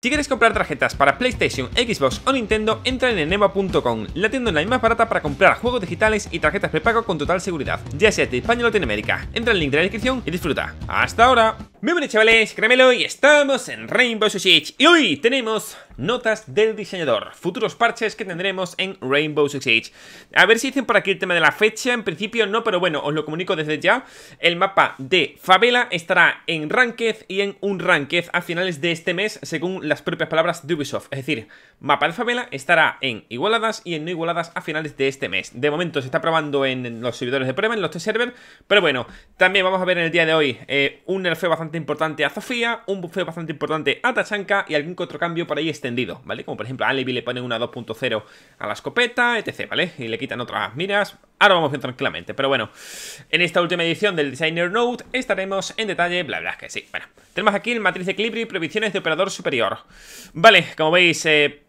Si quieres comprar tarjetas para PlayStation, Xbox o Nintendo, entra en enema.com, la tienda online más barata para comprar juegos digitales y tarjetas prepago con total seguridad, ya sea de España o Latinoamérica. Entra en el link de la descripción y disfruta. ¡Hasta ahora! Muy buenas chavales, Cremelo y estamos en Rainbow Six Y hoy tenemos notas del diseñador Futuros parches que tendremos en Rainbow Six Siege A ver si dicen por aquí el tema de la fecha En principio no, pero bueno, os lo comunico desde ya El mapa de Favela estará en Ranked y en un Ranked A finales de este mes, según las propias palabras de Ubisoft Es decir, mapa de Favela estará en Igualadas y en No Igualadas a finales de este mes De momento se está probando en los servidores de prueba, en los test server Pero bueno, también vamos a ver en el día de hoy eh, un nerfeo bastante importante a Sofía, un bufeo bastante importante a Tachanka y algún otro cambio por ahí extendido, ¿vale? Como por ejemplo a Alibi le pone una 2.0 a la escopeta, etc, ¿vale? Y le quitan otras miras, ahora vamos bien tranquilamente, pero bueno, en esta última edición del Designer Note estaremos en detalle, bla bla, que sí, bueno. Tenemos aquí el matriz de equilibrio y previsiones de operador superior. Vale, como veis, eh,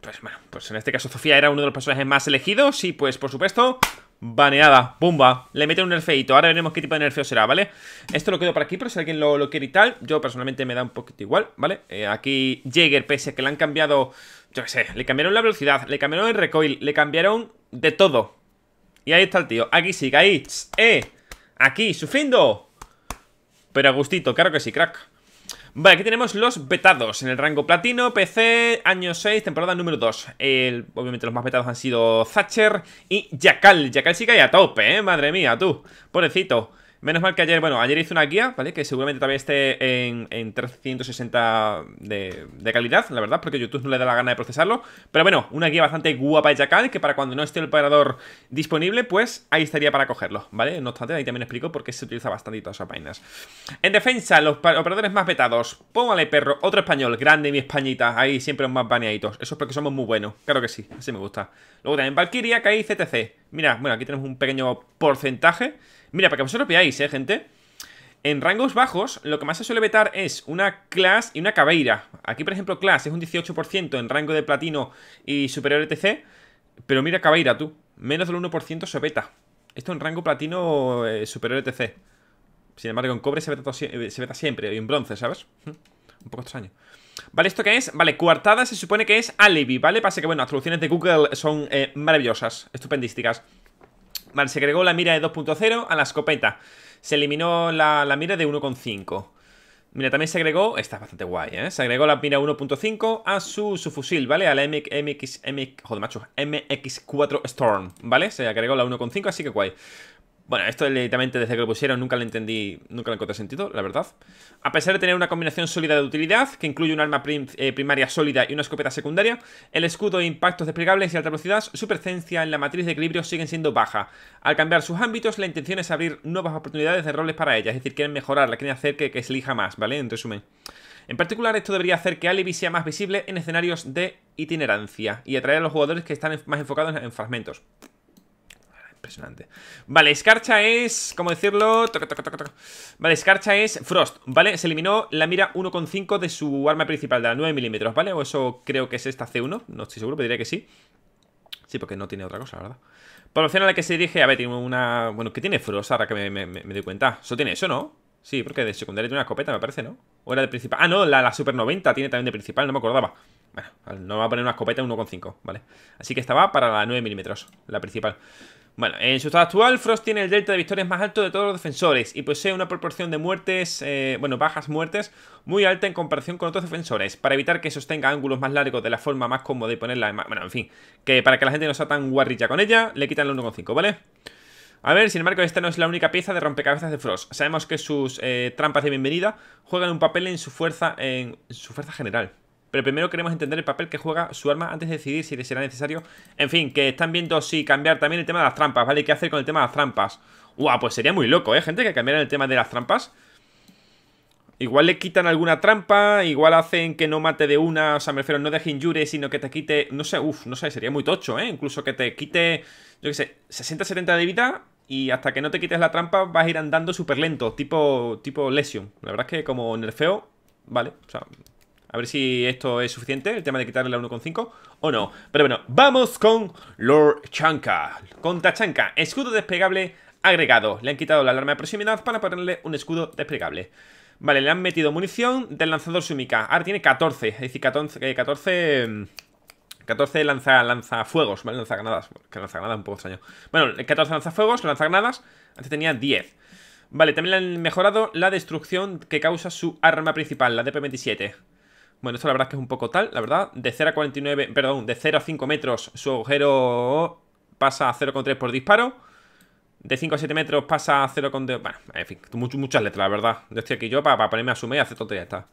pues bueno, pues en este caso Sofía era uno de los personajes más elegidos y pues por supuesto baneada, ¡Bumba! Le meten un nerfeito, ahora veremos qué tipo de nerfeo será, ¿vale? Esto lo quedo por aquí, pero si alguien lo, quiere y tal Yo personalmente me da un poquito igual, ¿vale? Eh, aquí jäger pese a que le han cambiado Yo qué sé, le cambiaron la velocidad Le cambiaron el recoil, le cambiaron de todo Y ahí está el tío, aquí sí, ahí ¡Eh! Aquí, sufriendo Pero a gustito, claro que sí, crack Vale, aquí tenemos los vetados en el rango platino, PC, año 6, temporada número 2. El, obviamente los más vetados han sido Thatcher y Jackal. Jackal sí que hay a tope, ¿eh? Madre mía, tú. Pobrecito. Menos mal que ayer, bueno, ayer hice una guía, ¿vale? Que seguramente también esté en, 360 de, de, calidad, la verdad, porque YouTube no le da la gana de procesarlo. Pero bueno, una guía bastante guapa y jacal, que para cuando no esté el operador disponible, pues ahí estaría para cogerlo, ¿vale? No obstante, ahí también explico por qué se utiliza bastante todas esas vainas. En defensa, los operadores más vetados. Póngale, perro, otro español, grande mi españita, ahí siempre más baneaditos. Eso es porque somos muy buenos, claro que sí, así me gusta. Luego también Valkyria, que hay CTC. Mira, bueno, aquí tenemos un pequeño porcentaje Mira, para que vosotros veáis, eh, gente. En rangos bajos, lo que más se suele vetar es una class y una cabeira. Aquí, por ejemplo, class es un 18% en rango de platino y superior ETC. Pero mira cabeira tú. Menos del 1% se veta. Esto en rango platino eh, superior ETC. Sin embargo, en cobre eh, se veta, siempre. Y en bronce, ¿sabes? Un poco extraño. Vale, ¿esto qué es? Vale, Cuartada se supone que es alibi, ¿vale? Pasa que, bueno, las soluciones de Google son eh, maravillosas, estupendísticas. Vale, se agregó la mira de 2.0 a la escopeta. Se eliminó la, mira de 1.5. Mira, también se agregó, esta bastante guay, ¿eh? Se agregó la mira 1.5 a su, fusil, ¿vale? A la MX, joder, macho, MX4 Storm, ¿vale? Se agregó la 1.5, así que guay. Bueno, esto literalmente desde que lo pusieron nunca lo entendí, nunca lo encontré sentido, la verdad. A pesar de tener una combinación sólida de utilidad, que incluye un arma eh, primaria sólida y una escopeta secundaria, el escudo de impactos desplegables y alta velocidad, su presencia en la matriz de equilibrio siguen siendo baja. Al cambiar sus ámbitos, la intención es abrir nuevas oportunidades de roles para ella. es decir, quieren mejorarla, quieren hacer que, que se elija más, ¿vale? En resumen. En particular, esto debería hacer que Alibi sea más visible en escenarios de itinerancia y atraer a los jugadores que están más enfocados en fragmentos impresionante. Vale, escarcha es... ¿Cómo decirlo? toca, toca, toca. vale, escarcha es Frost, ¿vale? Se eliminó la mira 1.5 de su arma principal, de la 9 milímetros, ¿vale? O eso creo que es esta C1, no estoy seguro, pero diría que sí. Sí, porque no tiene otra cosa, la verdad. Por opción a la que se dirige, a ver, tiene una... Bueno, ¿qué tiene Frost ahora que me, doy cuenta? eso tiene eso, ¿no? Sí, porque de secundaria tiene una escopeta, me parece, ¿no? O era de principal. Ah, no, la, Super 90 tiene también de principal, no me acordaba. Bueno, no va a poner una escopeta 1,5, ¿vale? Así que estaba para la 9 milímetros, la principal. Bueno, en su estado actual, Frost tiene el delta de victorias más alto de todos los defensores y posee una proporción de muertes, eh, bueno, bajas muertes, muy alta en comparación con otros defensores. Para evitar que sostenga ángulos más largos de la forma más cómoda y ponerla... En bueno, en fin, que para que la gente no sea tan guarrilla con ella, le quitan el 1,5, ¿vale? A ver, sin embargo, esta no es la única pieza de rompecabezas de Frost. Sabemos que sus eh, trampas de bienvenida juegan un papel en su fuerza, en su fuerza general pero primero queremos entender el papel que juega su arma antes de decidir si le será necesario. En fin, que están viendo si cambiar también el tema de las trampas, ¿vale? ¿Qué hacer con el tema de las trampas? Guau, pues sería muy loco, ¿eh? Gente que cambiaran el tema de las trampas. Igual le quitan alguna trampa, igual hacen que no mate de una, o sea, me refiero, no deje injure, sino que te quite, no sé, uff, no sé, sería muy tocho, ¿eh? Incluso que te quite, yo qué sé, 60-70 de vida y hasta que no te quites la trampa vas a ir andando súper lento, tipo, tipo Lesion. La verdad es que como nerfeo, vale, o sea, a ver si esto es suficiente, el tema de quitarle la 1.5 o no. Pero bueno, vamos con Lord Chanka. Con Tachanka, escudo desplegable agregado. Le han quitado la alarma de proximidad para ponerle un escudo desplegable. Vale, le han metido munición del lanzador Sumika. Ahora tiene 14, es decir, 14... 14 14 lanza, lanzafuegos, ¿vale? Lanzagranadas. Que lanzagranadas un poco extraño. Bueno, 14 lanzafuegos, lanzagranadas. Antes tenía 10. Vale, también le han mejorado la destrucción que causa su arma principal, la DP-27. Bueno, esto la verdad es que es un poco tal, la verdad. De 0 a 49, perdón, de 0 a 5 metros su agujero pasa a 0,3 por disparo. De 5 a 7 metros pasa a 0,2. Bueno, en fin, muchas letras, la verdad. Yo estoy aquí yo para, ponerme a sumar y hacer ya Está.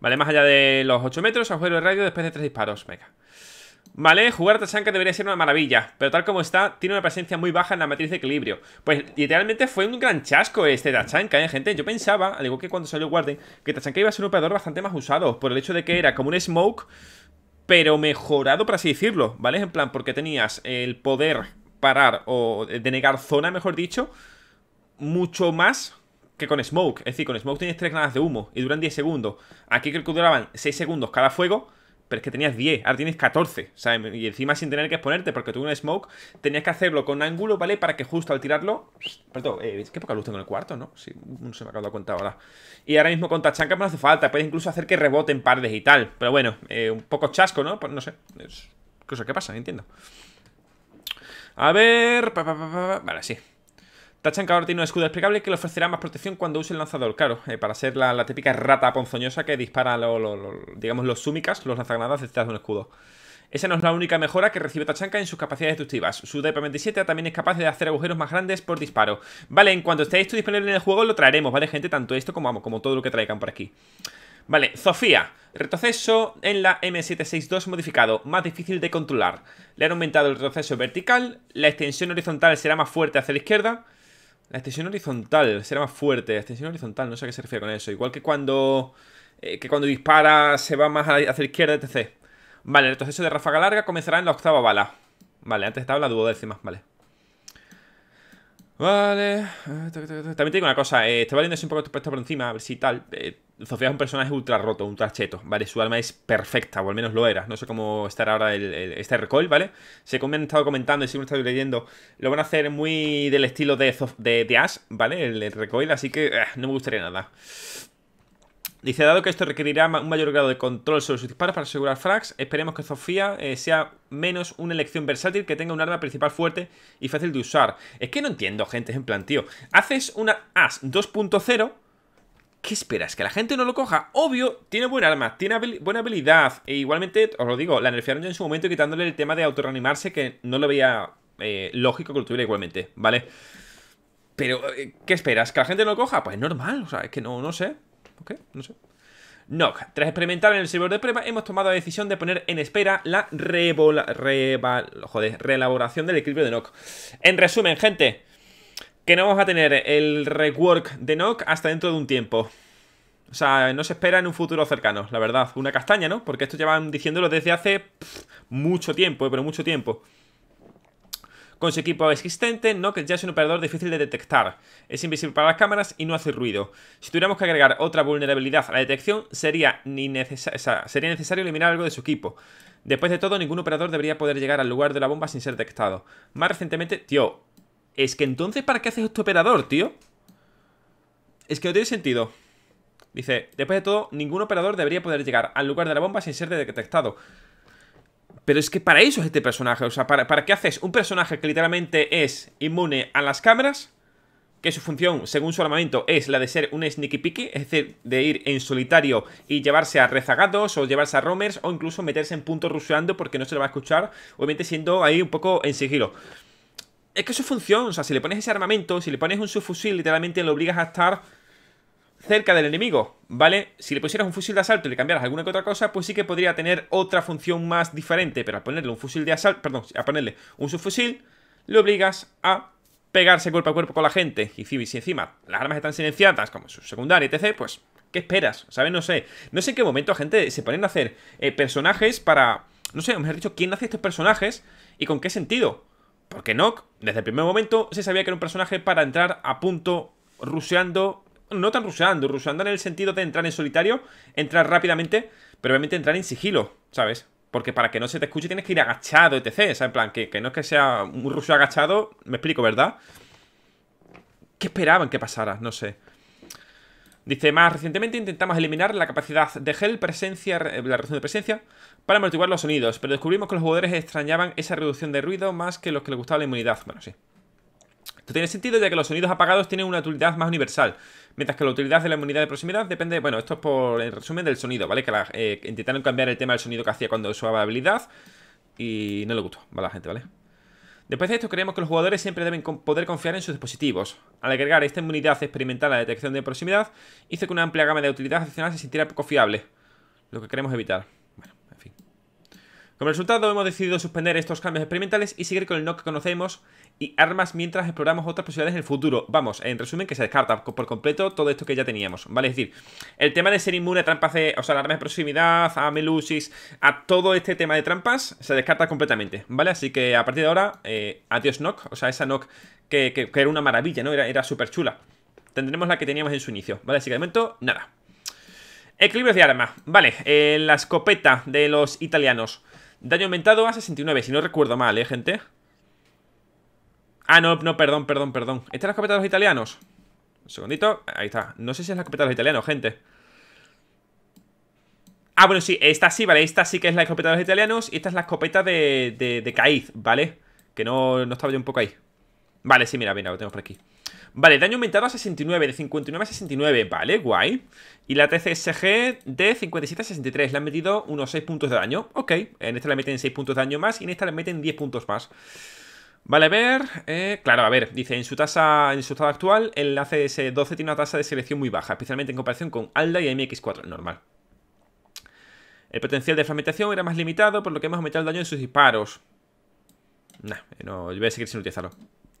Vale, más allá de los 8 metros, agujero de radio después de 3 disparos. Venga. ¿Vale? Jugar a Tachanka debería ser una maravilla, pero tal como está, tiene una presencia muy baja en la matriz de equilibrio. Pues literalmente fue un gran chasco este Tachanka, ¿eh, gente? Yo pensaba, al igual que cuando salió Warden, que Tachanka iba a ser un operador bastante más usado, por el hecho de que era como un Smoke, pero mejorado, por así decirlo, ¿vale? En plan, porque tenías el poder parar o denegar zona, mejor dicho, mucho más que con Smoke. Es decir, con Smoke tienes tres granadas de humo y duran 10 segundos. Aquí creo que duraban 6 segundos cada fuego pero es que tenías 10, ahora tienes 14, Y encima sin tener que exponerte, porque tuve un smoke tenías que hacerlo con ángulo, ¿vale? Para que justo al tirarlo. Perdón, eh, es que poca luz tengo en el cuarto, ¿no? Sí, no se me ha de cuenta ahora. Y ahora mismo con tachanca no hace falta, puedes incluso hacer que reboten pardes y tal. Pero bueno, eh, un poco chasco, ¿no? Pues no sé, cosa que pasa, entiendo. A ver. vale, sí. Tachanka ahora tiene un escudo explicable que le ofrecerá más protección cuando use el lanzador, claro, eh, para ser la, típica rata ponzoñosa que dispara digamos, los sumicas, los lanzagranadas detrás este de un escudo. Esa no es la única mejora que recibe Tachanka en sus capacidades destructivas. Su DP-27 también es capaz de hacer agujeros más grandes por disparo. Vale, en cuanto esté esto disponible en el juego lo traeremos, ¿vale, gente? Tanto esto como, como todo lo que traigan por aquí. Vale, Sofía. Retroceso en la M762 modificado, más difícil de controlar. Le han aumentado el retroceso vertical, la extensión horizontal será más fuerte hacia la izquierda... La extensión horizontal será más fuerte. La extensión horizontal, no sé a qué se refiere con eso. Igual que cuando, eh, que cuando dispara se va más hacia la izquierda, etc. Vale, el proceso de ráfaga larga comenzará en la octava bala. Vale, antes estaba la duodécima, vale. Vale. Eh, También te digo una cosa, eh, estoy valiendo siempre puesto por encima, a ver si tal. Sofía es un personaje ultra roto, ultra cheto, ¿vale? Su arma es perfecta, o al menos lo era. No sé cómo estará ahora el, este recoil, ¿vale? Se me han estado comentando y si me he estado leyendo, lo van a hacer muy del estilo de, de, de Ash, ¿vale? El, recoil, así que eh, no me gustaría nada. Dice, dado que esto requerirá un mayor grado de control sobre sus disparos para asegurar frags, esperemos que Sofía eh, sea menos una elección versátil que tenga un arma principal fuerte y fácil de usar. Es que no entiendo, gente, es en plan, tío. Haces una As 2.0 ¿Qué esperas? ¿Que la gente no lo coja? Obvio, tiene buena arma, tiene buena habilidad. E igualmente, os lo digo, la nerfearon ya en su momento quitándole el tema de autorreanimarse que no lo veía eh, lógico que lo tuviera igualmente, ¿vale? Pero, eh, ¿qué esperas? ¿Que la gente no lo coja? Pues normal, o sea, es que no, no sé. qué? No sé. Nock. Tras experimentar en el servidor de prueba, hemos tomado la decisión de poner en espera la re reval, joder, reelaboración del equilibrio de Nock. En resumen, gente, que no vamos a tener el rework de Nock hasta dentro de un tiempo. O sea, no se espera en un futuro cercano, la verdad. Una castaña, ¿no? Porque esto llevan diciéndolo desde hace mucho tiempo, eh, pero mucho tiempo. Con su equipo existente, Nock ya es un operador difícil de detectar. Es invisible para las cámaras y no hace ruido. Si tuviéramos que agregar otra vulnerabilidad a la detección, sería, ni sería necesario eliminar algo de su equipo. Después de todo, ningún operador debería poder llegar al lugar de la bomba sin ser detectado. Más recientemente, tío, es que entonces, ¿para qué haces este operador, tío? Es que no tiene sentido. Dice, después de todo, ningún operador debería poder llegar al lugar de la bomba sin ser detectado. Pero es que para eso es este personaje. O sea, ¿para, qué haces un personaje que literalmente es inmune a las cámaras? Que su función, según su armamento, es la de ser un sneaky picky, es decir, de ir en solitario y llevarse a rezagados o llevarse a roamers o incluso meterse en punto rusheando porque no se le va a escuchar, obviamente siendo ahí un poco en sigilo. Es que eso función, o sea, si le pones ese armamento, si le pones un subfusil, literalmente lo obligas a estar cerca del enemigo, ¿vale? Si le pusieras un fusil de asalto y le cambiaras alguna que otra cosa, pues sí que podría tener otra función más diferente, pero al ponerle un fusil de asalto, perdón, a ponerle un subfusil, le obligas a pegarse cuerpo a cuerpo con la gente. Y si encima las armas están silenciadas, como su secundaria, etc., pues, ¿qué esperas? ¿Sabes? No sé. No sé en qué momento gente se ponen a hacer eh, personajes para... No sé, mejor dicho, ¿quién hace estos personajes y con qué sentido? Porque Nock, desde el primer momento, se sabía que era un personaje para entrar a punto, ruseando, no tan ruseando, ruseando en el sentido de entrar en solitario, entrar rápidamente, pero obviamente entrar en sigilo, ¿sabes? Porque para que no se te escuche tienes que ir agachado, etc. O sea, en plan, que, no es que sea un ruso agachado, me explico, ¿verdad? ¿Qué esperaban que pasara? No sé. Dice, más recientemente intentamos eliminar la capacidad de gel presencia, la reducción de presencia para amortiguar los sonidos, pero descubrimos que los jugadores extrañaban esa reducción de ruido más que los que les gustaba la inmunidad. Bueno, sí. Esto tiene sentido ya que los sonidos apagados tienen una utilidad más universal, mientras que la utilidad de la inmunidad de proximidad depende, bueno, esto es por, el resumen, del sonido, ¿vale? Que eh, intentaron cambiar el tema del sonido que hacía cuando usaba habilidad y no le gustó, ¿vale? La gente, ¿vale? Después de esto, creemos que los jugadores siempre deben poder confiar en sus dispositivos. Al agregar esta inmunidad experimental a la detección de proximidad, hizo que una amplia gama de utilidades adicionales se sintiera poco fiable, lo que queremos evitar. Como resultado, hemos decidido suspender estos cambios experimentales y seguir con el NOC que conocemos y armas mientras exploramos otras posibilidades en el futuro. Vamos, en resumen, que se descarta por completo todo esto que ya teníamos, ¿vale? Es decir, el tema de ser inmune a trampas de... O sea, armas de proximidad, a melusis, a todo este tema de trampas, se descarta completamente, ¿vale? Así que a partir de ahora, eh, adiós NOC, o sea, esa NOC que, era una maravilla, ¿no? Era, súper chula. Tendremos la que teníamos en su inicio, ¿vale? Así que de momento, nada. Equilibrios de armas, vale, eh, la escopeta de los italianos Daño aumentado a 69, si no recuerdo mal, ¿eh, gente? Ah, no, no, perdón, perdón, perdón ¿Esta es la escopeta de los italianos? Un segundito, ahí está No sé si es la escopeta de los italianos, gente Ah, bueno, sí, esta sí, vale Esta sí que es la escopeta de los italianos Y esta es la escopeta de, de, Caiz, ¿vale? Que no, no estaba yo un poco ahí Vale, sí, mira, mira, lo tengo por aquí Vale, daño aumentado a 69, de 59 a 69, vale, guay. Y la TCSG de 57 a 63, le han metido unos 6 puntos de daño. Ok, en esta le meten 6 puntos de daño más y en esta le meten 10 puntos más. Vale, a ver, eh, claro, a ver, dice, en su tasa, en su estado actual, el ACS-12 tiene una tasa de selección muy baja, especialmente en comparación con ALDA y MX-4, normal. El potencial de fragmentación era más limitado, por lo que hemos aumentado el daño en sus disparos. Nah, eh, no, yo voy a seguir sin utilizarlo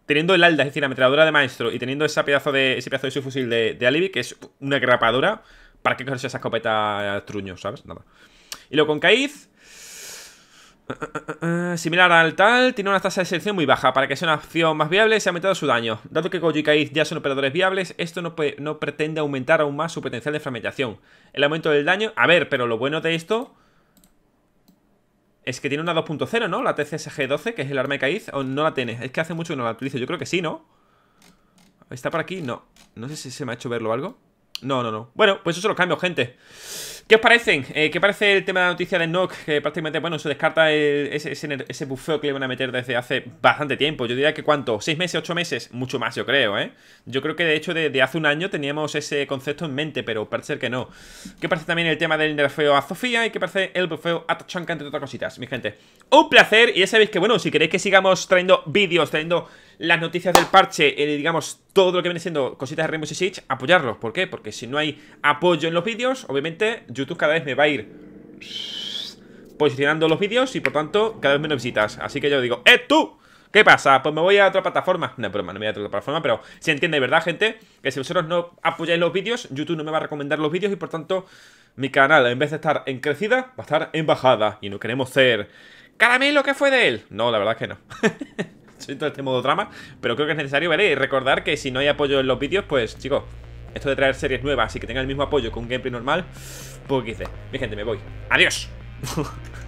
teniendo el Alda, es decir, la ametralladora de maestro, y teniendo ese pedazo de, ese pedazo de su fusil de, Alibi, que es una grapadora, ¿para qué cogerse esa escopeta truño, sabes? Nada. Y luego con Caiz. similar al tal, tiene una tasa de selección muy baja. Para que sea una opción más viable, se ha aumentado su daño. Dado que Koji y Kaiz ya son operadores viables, esto no, no pretende aumentar aún más su potencial de fragmentación. El aumento del daño. A ver, pero lo bueno de esto es que tiene una 2.0, ¿no? La TCSG-12, que es el arma de caíz ¿O no la tiene Es que hace mucho que no la utilizo. Yo creo que sí, ¿no? ¿Está por aquí? No. No sé si se me ha hecho verlo o algo. No, no, no. Bueno, pues eso lo cambio, gente. ¿Qué os parecen? Eh, ¿Qué parece el tema de la noticia de Nock? Que prácticamente, bueno, se descarta ese, bufeo que le van a meter desde hace bastante tiempo. Yo diría que ¿cuánto? ¿Seis meses? ¿Ocho meses? Mucho más, yo creo, ¿eh? Yo creo que de hecho de, hace un año teníamos ese concepto en mente, pero parece que no. ¿Qué parece también el tema del nerfeo a Sofía? ¿Y qué parece el bufeo a Tachanka, entre otras cositas, mi gente? Un placer, y ya sabéis que, bueno, si queréis que sigamos trayendo vídeos, trayendo las noticias del parche, eh, digamos, todo lo que viene siendo cositas de Rainbow Six Siege, apoyarlos. ¿Por qué? Porque si no hay apoyo en los vídeos, obviamente... YouTube cada vez me va a ir posicionando los vídeos y por tanto cada vez menos visitas. Así que yo digo, ¡eh tú! ¿Qué pasa? Pues me voy a otra plataforma. No, broma, no me voy a otra plataforma, pero se entiende, ¿verdad, gente? Que si vosotros no apoyáis los vídeos, YouTube no me va a recomendar los vídeos y por tanto mi canal, en vez de estar en crecida, va a estar en bajada. Y no queremos ser... ¡Caramelo, que fue de él! No, la verdad es que no. siento este modo drama, pero creo que es necesario, ¿vale? Y recordar que si no hay apoyo en los vídeos, pues, chicos esto de traer series nuevas y que tenga el mismo apoyo con un gameplay normal, poco pues, dice Mi gente, me voy. ¡Adiós!